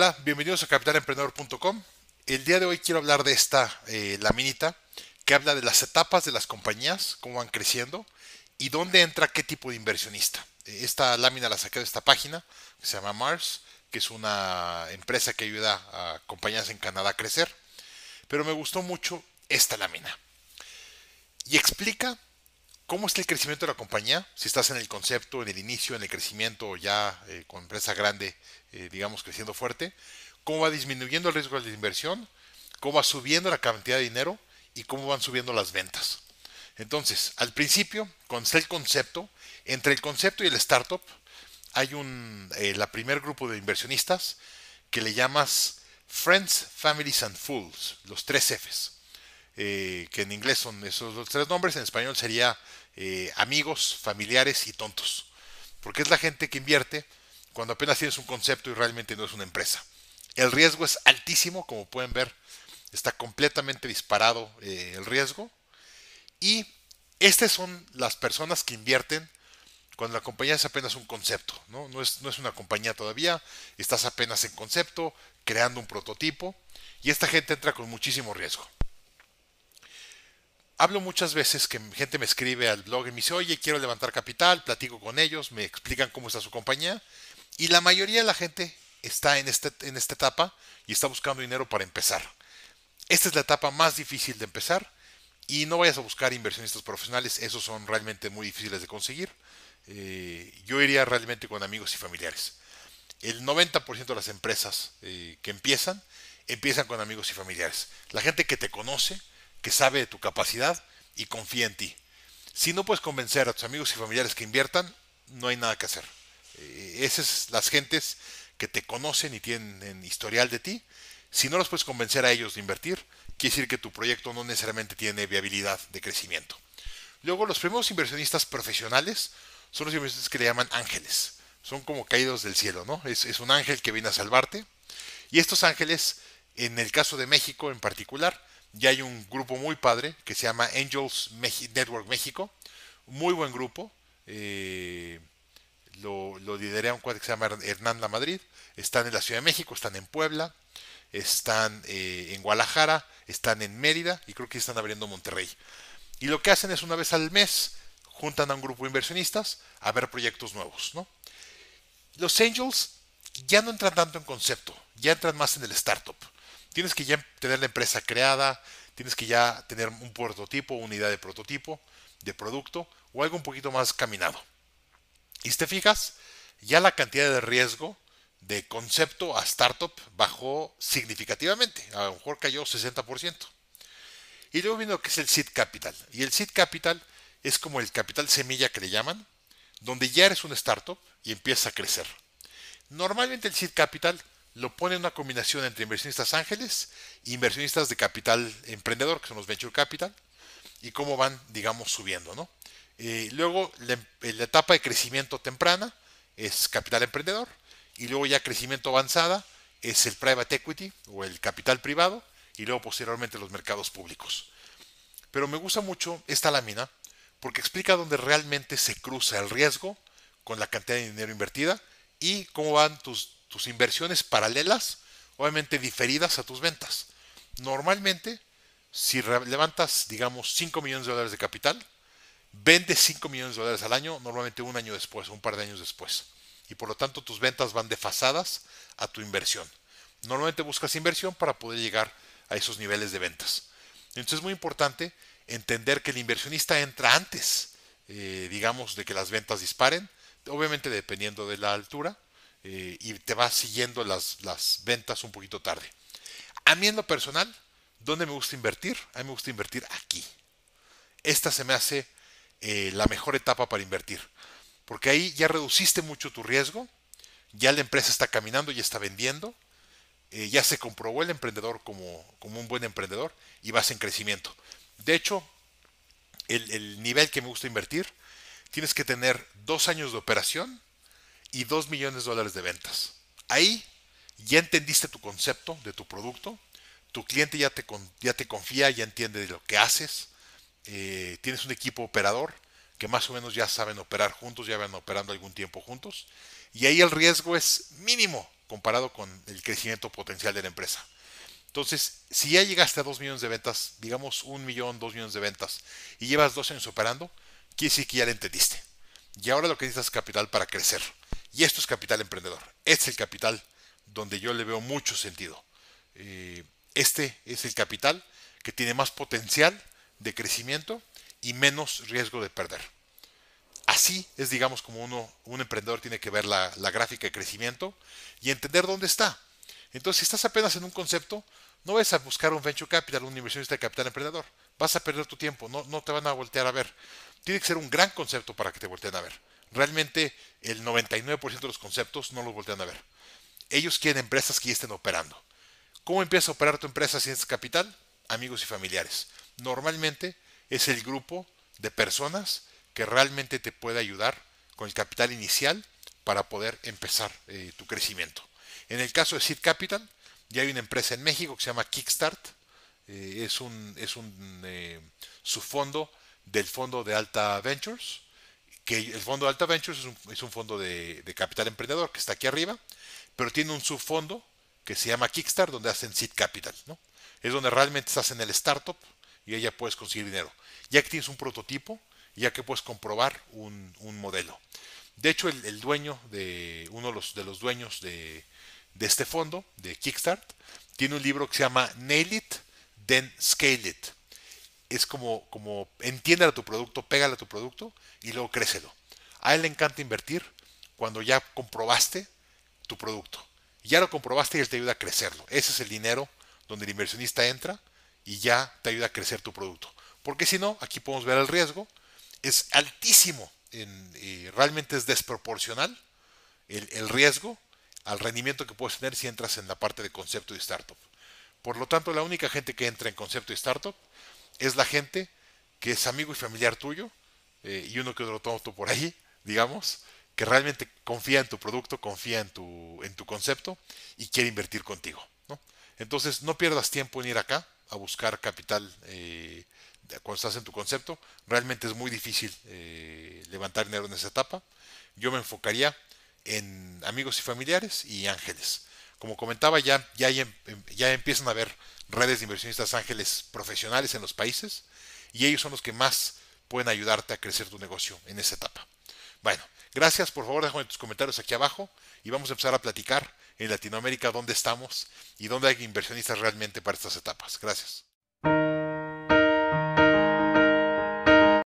Hola, bienvenidos a capitalemprendedor.com. El día de hoy quiero hablar de esta eh, laminita que habla de las etapas de las compañías, cómo van creciendo y dónde entra qué tipo de inversionista. Eh, esta lámina la saqué de esta página que se llama Mars, que es una empresa que ayuda a compañías en Canadá a crecer. Pero me gustó mucho esta lámina. Y explica ¿Cómo está el crecimiento de la compañía? Si estás en el concepto, en el inicio, en el crecimiento, ya eh, con empresa grande, eh, digamos, creciendo fuerte. ¿Cómo va disminuyendo el riesgo de inversión? ¿Cómo va subiendo la cantidad de dinero? ¿Y cómo van subiendo las ventas? Entonces, al principio, con el concepto, entre el concepto y el startup, hay un, eh, la primer grupo de inversionistas que le llamas Friends, Families and Fools, los tres Fs, que en inglés son esos tres nombres, en español sería eh, amigos, familiares y tontos. Porque es la gente que invierte cuando apenas tienes un concepto y realmente no es una empresa. El riesgo es altísimo, como pueden ver, está completamente disparado eh, el riesgo. Y estas son las personas que invierten cuando la compañía es apenas un concepto, no es una compañía todavía, estás apenas en concepto, creando un prototipo, y esta gente entra con muchísimo riesgo hablo muchas veces que gente me escribe al blog y me dice, oye, quiero levantar capital, platico con ellos, me explican cómo está su compañía. Y la mayoría de la gente está en, este, en esta etapa y está buscando dinero para empezar. Esta es la etapa más difícil de empezar y no vayas a buscar inversionistas profesionales, esos son realmente muy difíciles de conseguir. Eh, yo iría realmente con amigos y familiares. El 90% de las empresas eh, que empiezan, empiezan con amigos y familiares. La gente que te conoce, que sabe de tu capacidad y confía en ti. Si no puedes convencer a tus amigos y familiares que inviertan, no hay nada que hacer. Eh, esas las gentes que te conocen y tienen historial de ti. Si no los puedes convencer a ellos de invertir, quiere decir que tu proyecto no necesariamente tiene viabilidad de crecimiento. Luego, los primeros inversionistas profesionales son los inversionistas que le llaman ángeles. Son como caídos del cielo, ¿no? Es, es un ángel que viene a salvarte. Y estos ángeles, en el caso de México en particular, ya hay un grupo muy padre que se llama Angels Network México, muy buen grupo. Eh, lo, lo lidera un cuadro que se llama Hernán La Madrid. Están en la Ciudad de México, están en Puebla, están eh, en Guadalajara, están en Mérida y creo que están abriendo Monterrey. Y lo que hacen es una vez al mes juntan a un grupo de inversionistas a ver proyectos nuevos. Los Angels ya no entran tanto en concepto, ya entran más en el startup tienes que ya tener la empresa creada, tienes que ya tener un prototipo, unidad de prototipo, de producto o algo un poquito más caminado. Y si te fijas, ya la cantidad de riesgo de concepto a startup bajó significativamente, a lo mejor cayó 60%. Y luego viene lo que es el seed capital. Y el seed capital es como el capital semilla que le llaman, donde ya eres un startup y empieza a crecer. Normalmente el seed capital lo pone en una combinación entre inversionistas ángeles e inversionistas de capital emprendedor, que son los venture capital, y cómo van, digamos, subiendo, ¿no? Eh, luego, la, em, eh, la, etapa de crecimiento temprana es capital emprendedor, y luego ya crecimiento avanzada es el private equity o el capital privado, y luego posteriormente los mercados públicos. Pero me gusta mucho esta lámina porque explica dónde realmente se cruza el riesgo con la cantidad de dinero invertida y cómo van tus tus inversiones paralelas, obviamente diferidas a tus ventas. Normalmente, si levantas, digamos, 5 millones de dólares de capital, vendes 5 millones de dólares al año, normalmente un año después, un par de años después. Y por lo tanto tus ventas van defasadas a tu inversión. Normalmente buscas inversión para poder llegar a esos niveles de ventas. Entonces es muy importante entender que el inversionista entra antes, eh, digamos, de que las ventas disparen, obviamente dependiendo de la altura, eh, y te vas siguiendo las, ventas un poquito tarde. A mí en lo personal, ¿dónde me gusta invertir? A mí me gusta invertir aquí. Esta se me hace eh, la mejor etapa para invertir, porque ahí ya reduciste mucho tu riesgo, ya la empresa está caminando, ya está vendiendo, eh, ya se comprobó el emprendedor como, un buen emprendedor y vas en crecimiento. De hecho, el nivel que me gusta invertir, tienes que tener dos años de operación y 2 millones de dólares de ventas. Ahí ya entendiste tu concepto de tu producto, tu cliente ya te, ya te confía, ya entiende de lo que haces, eh, tienes un equipo operador que más o menos ya saben operar juntos, ya van operando algún tiempo juntos, y ahí el riesgo es mínimo comparado con el crecimiento potencial de la empresa. Entonces, si ya llegaste a 2 millones de ventas, digamos 1 millón, 2 millones de ventas, y llevas dos años operando, quiere decir que ya lo entendiste. Y ahora lo que necesitas es capital para crecer. Y esto es capital emprendedor. es el capital donde yo le veo mucho sentido. Eh, este es el capital que tiene más potencial de crecimiento y menos riesgo de perder. Así es, digamos, como uno, un emprendedor tiene que ver la, gráfica de crecimiento y entender dónde está. Entonces, si estás apenas en un concepto, no vas a buscar un venture capital, un inversionista de capital emprendedor. Vas a perder tu tiempo, no, no te van a voltear a ver tiene que ser un gran concepto para que te volteen a ver. Realmente el 99% de los conceptos no los voltean a ver. Ellos quieren empresas que ya estén operando. ¿Cómo empieza a operar tu empresa sin capital? Amigos y familiares. Normalmente es el grupo de personas que realmente te puede ayudar con el capital inicial para poder empezar eh, tu crecimiento. En el caso de Seed Capital, ya hay una empresa en México que se llama Kickstart. Eh, es un, es un eh, del fondo de Alta Ventures, que el fondo de Alta Ventures es un, es un fondo de, capital emprendedor que está aquí arriba, pero tiene un subfondo que se llama Kickstart, donde hacen seed capital, ¿no? Es donde realmente estás en el startup y ahí ya puedes conseguir dinero. Ya que tienes un prototipo, ya que puedes comprobar un, modelo. De hecho, el, dueño de uno de los, de los dueños de, de, este fondo, de Kickstart, tiene un libro que se llama Nail It, Then Scale It, es como, como entiéndale a tu producto, pégale a tu producto y luego crécelo. A él le encanta invertir cuando ya comprobaste tu producto. Ya lo comprobaste y él te ayuda a crecerlo. Ese es el dinero donde el inversionista entra y ya te ayuda a crecer tu producto. Porque si no, aquí podemos ver el riesgo. Es altísimo, en, eh, realmente es desproporcional el, el riesgo al rendimiento que puedes tener si entras en la parte de concepto de startup. Por lo tanto, la única gente que entra en concepto y startup es la gente que es amigo y familiar tuyo, eh, y uno que otro tú por ahí, digamos, que realmente confía en tu producto, confía en tu, en tu concepto y quiere invertir contigo. Entonces, no pierdas tiempo en ir acá a buscar capital eh, cuando estás en tu concepto. Realmente es muy difícil eh, levantar dinero en esa etapa. Yo me enfocaría en amigos y familiares y ángeles. Como comentaba, ya, em, em, ya, empiezan a haber redes de inversionistas ángeles profesionales en los países y ellos son los que más pueden ayudarte a crecer tu negocio en esa etapa. Bueno, gracias, por favor déjame tus comentarios aquí abajo y vamos a empezar a platicar en Latinoamérica dónde estamos y dónde hay inversionistas realmente para estas etapas. Gracias.